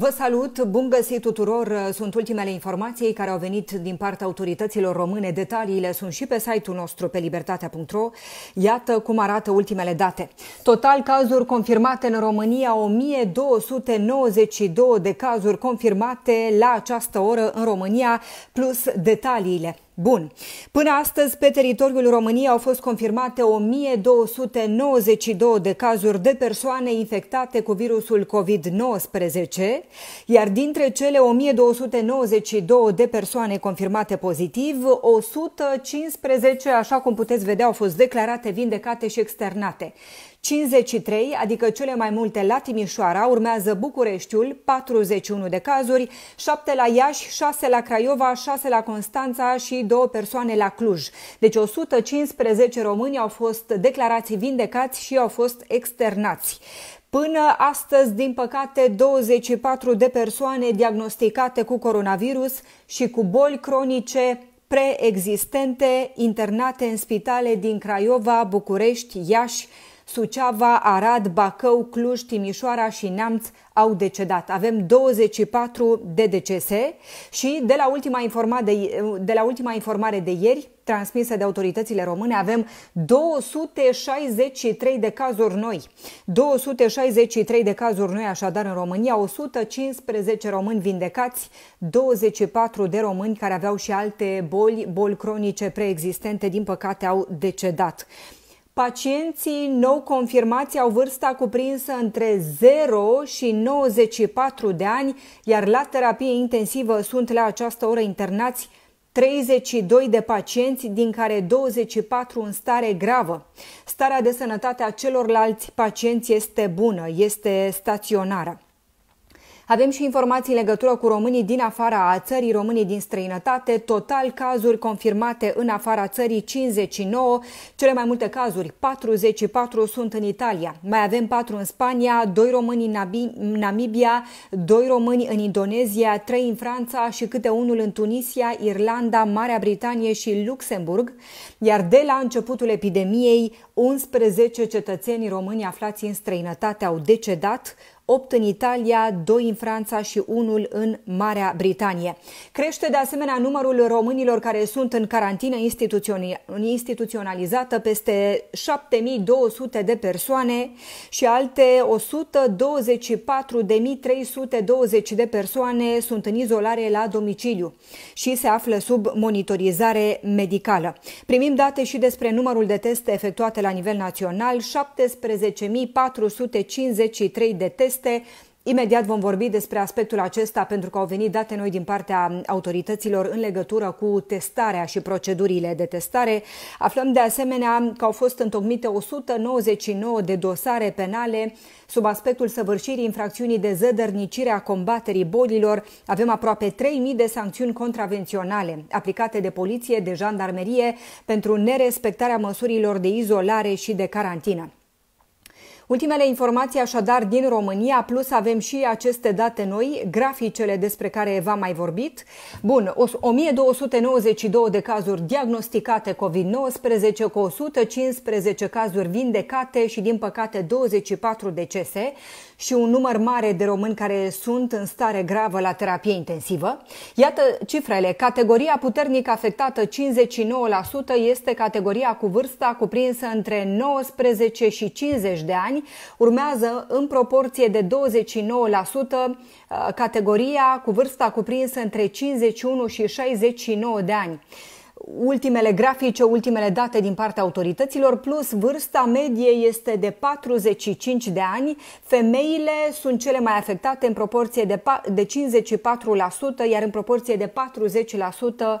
Vă salut, bun găsit tuturor! Uh, sunt ultimele informații care au venit din partea autorităților române. Detaliile sunt și pe site-ul nostru pe libertatea.ro. Iată cum arată ultimele date. Total cazuri confirmate în România, 1292 de cazuri confirmate la această oră în România, plus detaliile. Bun. Până astăzi, pe teritoriul României au fost confirmate 1292 de cazuri de persoane infectate cu virusul COVID-19, iar dintre cele 1292 de persoane confirmate pozitiv, 115, așa cum puteți vedea, au fost declarate, vindecate și externate. 53, adică cele mai multe la Timișoara, urmează Bucureștiul, 41 de cazuri, 7 la Iași, 6 la Craiova, 6 la Constanța și 2 persoane la Cluj. Deci 115 români au fost declarați vindecați și au fost externați. Până astăzi, din păcate, 24 de persoane diagnosticate cu coronavirus și cu boli cronice preexistente internate în spitale din Craiova, București, Iași, Suceava, Arad, Bacău, Cluj, Timișoara și Neamț au decedat. Avem 24 de decese și de la ultima, informa de, de la ultima informare de ieri, transmisă de autoritățile române, avem 263 de cazuri noi. 263 de cazuri noi așadar în România, 115 români vindecați, 24 de români care aveau și alte boli, boli cronice preexistente, din păcate au decedat. Pacienții nou confirmați au vârsta cuprinsă între 0 și 94 de ani, iar la terapie intensivă sunt la această oră internați 32 de pacienți, din care 24 în stare gravă. Starea de sănătate a celorlalți pacienți este bună, este staționară. Avem și informații în legătură cu românii din afara a țării, românii din străinătate, total cazuri confirmate în afara țării 59, cele mai multe cazuri, 44 sunt în Italia. Mai avem 4 în Spania, 2 români în Namibia, 2 români în Indonezia, 3 în Franța și câte unul în Tunisia, Irlanda, Marea Britanie și Luxemburg, iar de la începutul epidemiei, 11 cetățeni români aflați în străinătate au decedat, 8 în Italia, 2 în Franța și 1 în Marea Britanie. Crește de asemenea numărul românilor care sunt în carantină instituționalizată peste 7200 de persoane și alte 124.320 de persoane sunt în izolare la domiciliu și se află sub monitorizare medicală. Primim date și despre numărul de teste efectuate la nivel național, 17.453 de teste este. Imediat vom vorbi despre aspectul acesta pentru că au venit date noi din partea autorităților în legătură cu testarea și procedurile de testare. Aflăm de asemenea că au fost întocmite 199 de dosare penale sub aspectul săvârșirii infracțiunii de zădărnicire a combaterii bolilor. Avem aproape 3.000 de sancțiuni contravenționale aplicate de poliție, de jandarmerie pentru nerespectarea măsurilor de izolare și de carantină. Ultimele informații așadar din România, plus avem și aceste date noi, graficele despre care v-am mai vorbit. Bun, 1292 de cazuri diagnosticate COVID-19 cu 115 cazuri vindecate și din păcate 24 decese și un număr mare de români care sunt în stare gravă la terapie intensivă. Iată cifrele. Categoria puternic afectată, 59%, este categoria cu vârsta cuprinsă între 19 și 50 de ani. Urmează în proporție de 29% uh, categoria cu vârsta cuprinsă între 51 și 69 de ani ultimele grafice, ultimele date din partea autorităților, plus vârsta medie este de 45 de ani. Femeile sunt cele mai afectate în proporție de, 54%, iar în proporție de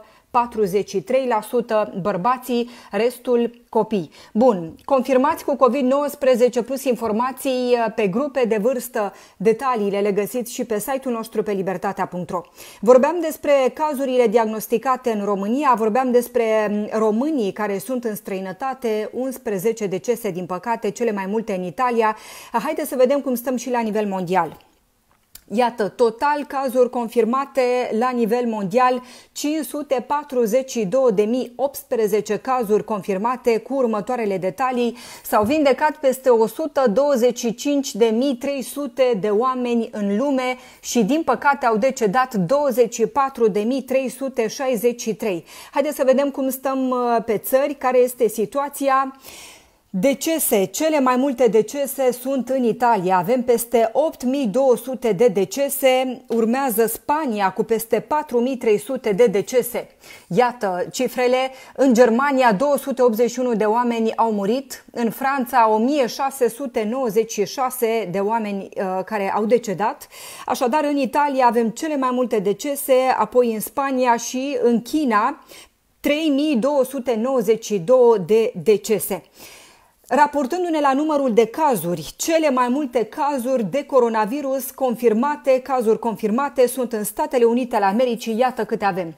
40% 43% bărbații, restul copii. Bun, confirmați cu COVID-19 plus informații uh, pe grupe de vârstă. Detaliile le găsiți și pe site-ul nostru pe libertatea.ro. Vorbeam despre cazurile diagnosticate în România, vorbeam despre mm, românii care sunt în străinătate, 11 decese din păcate, cele mai multe în Italia. Haideți să vedem cum stăm și la nivel mondial. Iată, total cazuri confirmate la nivel mondial, 542.018 cazuri confirmate cu următoarele detalii. S-au vindecat peste 125.300 de oameni în lume și din păcate au decedat 24.363. Haideți să vedem cum stăm uh, pe țări, care este situația. Decese. Cele mai multe decese sunt în Italia. Avem peste 8200 de decese, urmează Spania cu peste 4300 de decese. Iată cifrele. În Germania 281 de oameni au murit, în Franța 1696 de oameni uh, care au decedat. Așadar, în Italia avem cele mai multe decese, apoi în Spania și în China 3292 de decese. Raportându-ne la numărul de cazuri, cele mai multe cazuri de coronavirus confirmate, cazuri confirmate sunt în Statele Unite ale Americii, iată câte avem.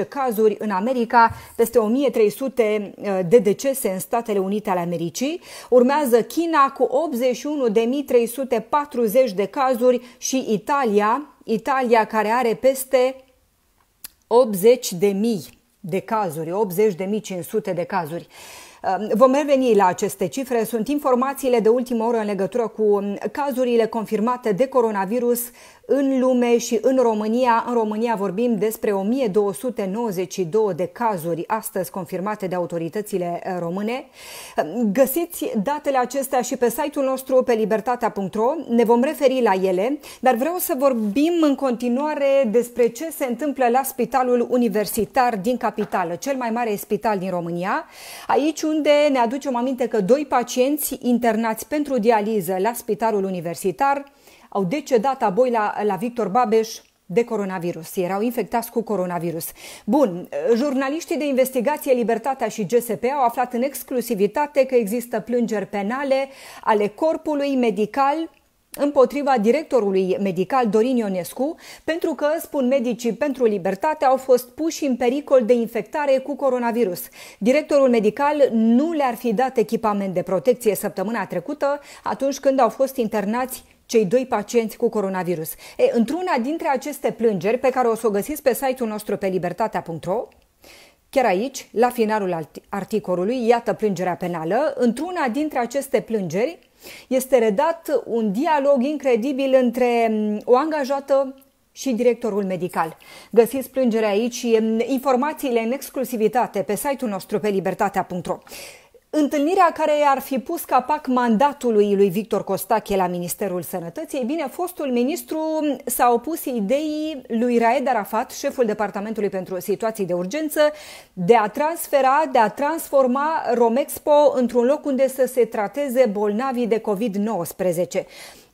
85.612 cazuri în America, peste 1.300 uh, de decese în Statele Unite ale Americii. Urmează China cu 81.340 de cazuri și Italia, Italia care are peste 80 de mii de cazuri, 80.500 de cazuri. Ehm, vom reveni la aceste cifre. Sunt informațiile de ultimă oră în legătură cu ehm, cazurile confirmate de coronavirus în lume și în România. În România vorbim despre 1292 de cazuri astăzi confirmate de autoritățile eh, române. Găsiți datele acestea și pe site-ul nostru pe libertatea.ro. Ne vom referi la ele, dar vreau să vorbim în continuare despre ce se întâmplă la Spitalul Universitar din Capitală, cel mai mare spital din România. Aici unde ne aducem aminte că doi pacienți internați pentru dializă la Spitalul Universitar au decedat apoi la, la Victor Babeș de coronavirus. Erau infectați cu coronavirus. Bun, jurnaliștii de investigație Libertatea și GSP au aflat în exclusivitate că există plângeri penale ale corpului medical împotriva directorului medical Dorin Ionescu, pentru că, spun medicii pentru libertate, au fost puși în pericol de infectare cu coronavirus. Directorul medical nu le-ar fi dat echipament de protecție săptămâna trecută, atunci când au fost internați cei doi pacienți cu coronavirus. E, într-una dintre aceste plângeri, pe care o să o găsiți pe site-ul nostru pe libertatea.ro, Chiar aici, la finalul articolului, iată plângerea penală, într-una dintre aceste plângeri este redat un dialog incredibil între o angajată și directorul medical. Găsiți plângerea aici, informațiile în exclusivitate pe site-ul nostru pe libertatea.ro. Întâlnirea care ar fi pus capac mandatului lui Victor Costache la Ministerul Sănătății, bine, fostul ministru s-a opus ideii lui Raed Arafat, șeful Departamentului pentru Situații de Urgență, de a transfera, de a transforma Romexpo într-un loc unde să se trateze bolnavii de COVID-19.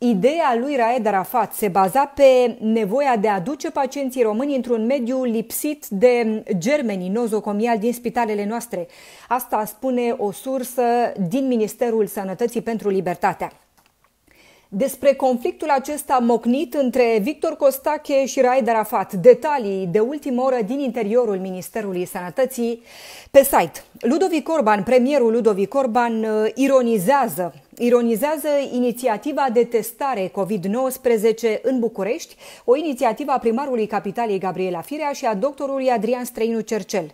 Ideea lui Raed Arafat se baza pe nevoia de a duce pacienții români într-un mediu lipsit de germenii nozocomiali din spitalele noastre. Asta spune o sursă din Ministerul Sănătății pentru Libertatea. Despre conflictul acesta mocnit între Victor Costache și Raed Arafat, detalii de ultimă oră din interiorul Ministerului Sănătății pe site. Ludovic Orban, premierul Ludovic Orban, uh, ironizează ironizează inițiativa de testare COVID-19 în București, o inițiativă a primarului capitalei Gabriela Firea și a doctorului Adrian Străinu Cercel.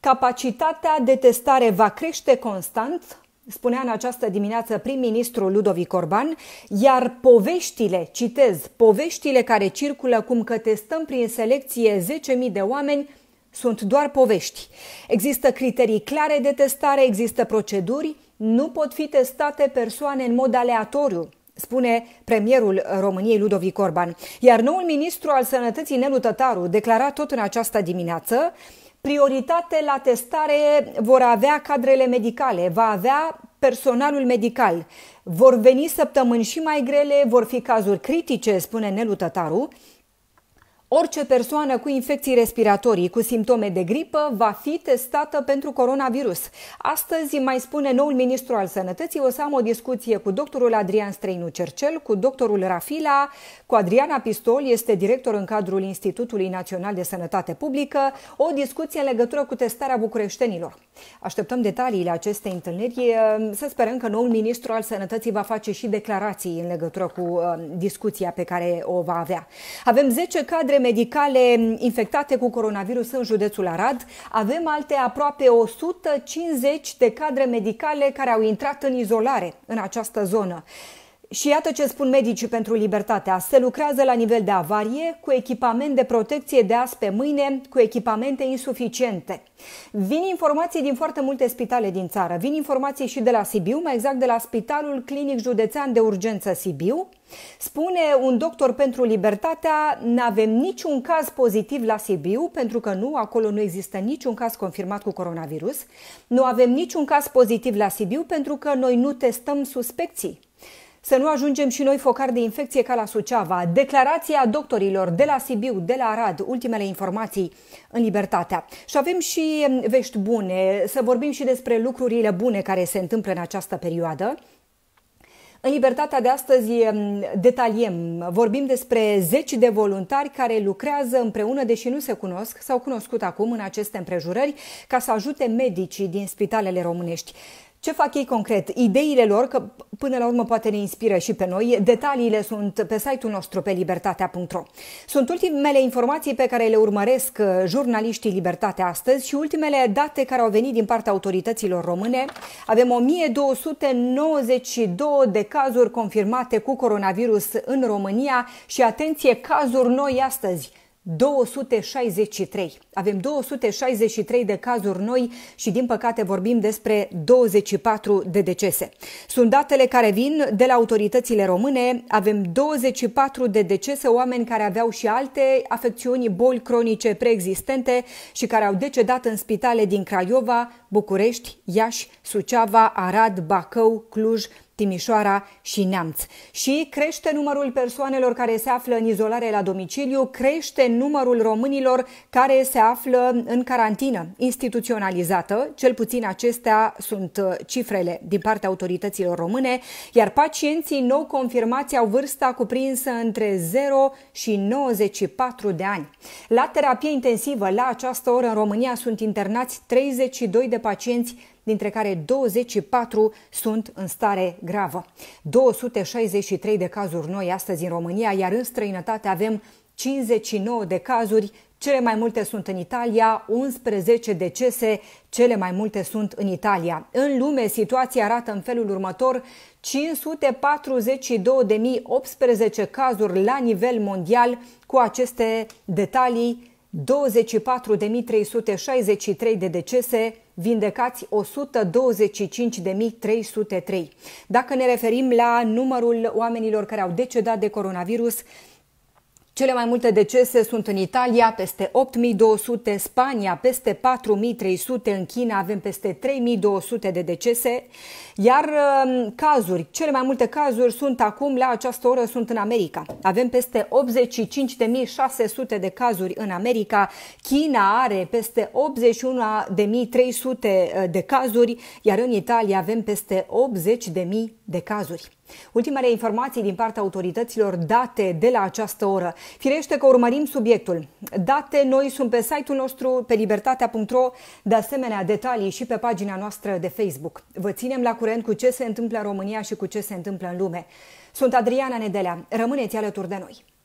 Capacitatea de testare va crește constant, spunea în această dimineață prim-ministru Ludovic Orban, iar poveștile, citez, poveștile care circulă cum că testăm prin selecție 10.000 de oameni sunt doar povești. Există criterii clare de testare, există proceduri, nu pot fi testate persoane în mod aleatoriu, spune premierul României Ludovic Orban. Iar noul ministru al Sănătății Nelu Tătaru declara tot în această dimineață Prioritate la testare vor avea cadrele medicale, va avea personalul medical. Vor veni săptămâni și mai grele, vor fi cazuri critice, spune Nelu Tătaru, Orice persoană cu infecții respiratorii cu simptome de gripă va fi testată pentru coronavirus. Astăzi, mai spune noul ministru al sănătății, o să am o discuție cu doctorul Adrian Străinu Cercel, cu doctorul Rafila, cu Adriana Pistol, este director în cadrul Institutului Național de Sănătate Publică, o discuție în legătură cu testarea bucureștenilor. Așteptăm detaliile acestei întâlniri. Să sperăm că noul ministru al sănătății va face și declarații în legătură cu uh, discuția pe care o va avea. Avem 10 cadre cadre medicale infectate cu coronavirus în județul Arad. Avem alte aproape 150 de cadre medicale care au intrat în izolare în această zonă. Și iată ce spun medicii pentru libertatea. Se lucrează la nivel de avarie, cu echipament de protecție de azi pe mâine, cu echipamente insuficiente. Vin informații din foarte multe spitale din țară. Vin informații și de la Sibiu, mai exact de la Spitalul Clinic Județean de Urgență Sibiu. Spune un doctor pentru libertatea, nu avem niciun caz pozitiv la Sibiu, pentru că nu, acolo nu există niciun caz confirmat cu coronavirus. Nu avem niciun caz pozitiv la Sibiu, pentru că noi nu testăm suspecții. Să nu ajungem și noi focar de infecție ca la Suceava. Declarația doctorilor de la Sibiu, de la Arad, ultimele informații în libertatea. Și avem și mm, vești bune, să vorbim și despre lucrurile bune care se întâmplă în această perioadă. În libertatea de astăzi mm, detaliem, vorbim despre zeci de voluntari care lucrează împreună, deși nu se cunosc, s-au cunoscut acum în aceste împrejurări, ca să ajute medicii din spitalele românești. Ce fac ei concret? Ideile lor, că până la urmă poate ne inspiră și pe noi, detaliile sunt pe site-ul nostru pe libertatea.ro. Sunt ultimele informații pe care le urmăresc uh, jurnaliștii Libertatea astăzi și ultimele date care au venit din partea autorităților române. Avem 1292 de cazuri confirmate cu coronavirus în România și atenție, cazuri noi astăzi – 263. Avem 263 de cazuri noi și din păcate vorbim despre 24 de decese. Sunt datele care vin de la autoritățile române. Avem 24 de decese, oameni care aveau și alte afecțiuni, boli cronice preexistente și care au decedat în spitale din Craiova, București, Iași, Suceava, Arad, Bacău, Cluj, Timișoara și Neamț. Și crește numărul persoanelor care se află în izolare la domiciliu, crește numărul românilor care se află în carantină instituționalizată, cel puțin acestea sunt uh, cifrele din partea autorităților române, iar pacienții nou confirmați au vârsta cuprinsă între 0 și 94 de ani. La terapie intensivă, la această oră în România sunt internați 32 de pacienți dintre care 24 sunt în stare gravă. 263 de cazuri noi astăzi în România, iar în străinătate avem 59 de cazuri, cele mai multe sunt în Italia, 11 decese, cele mai multe sunt în Italia. În lume, situația arată în felul următor, 542.018 cazuri la nivel mondial cu aceste detalii 24.363 de decese, vindecați 125.303. Dacă ne referim la numărul oamenilor care au decedat de coronavirus, cele mai multe decese sunt în Italia, peste 8.200, Spania peste 4.300, în China avem peste 3.200 de decese, iar um, cazuri, cele mai multe cazuri sunt acum, la această oră, sunt în America. Avem peste 85.600 de cazuri în America, China are peste 81.300 uh, de cazuri, iar în Italia avem peste 80.000 de cazuri. Ultimele informații din partea autorităților date de la această oră. Firește că urmărim subiectul. Date noi sunt pe site-ul nostru, pe libertatea.ro, de asemenea detalii și pe pagina noastră de Facebook. Vă ținem la curent cu ce se întâmplă în România și cu ce se întâmplă în lume. Sunt Adriana Nedelea. Rămâneți alături de noi.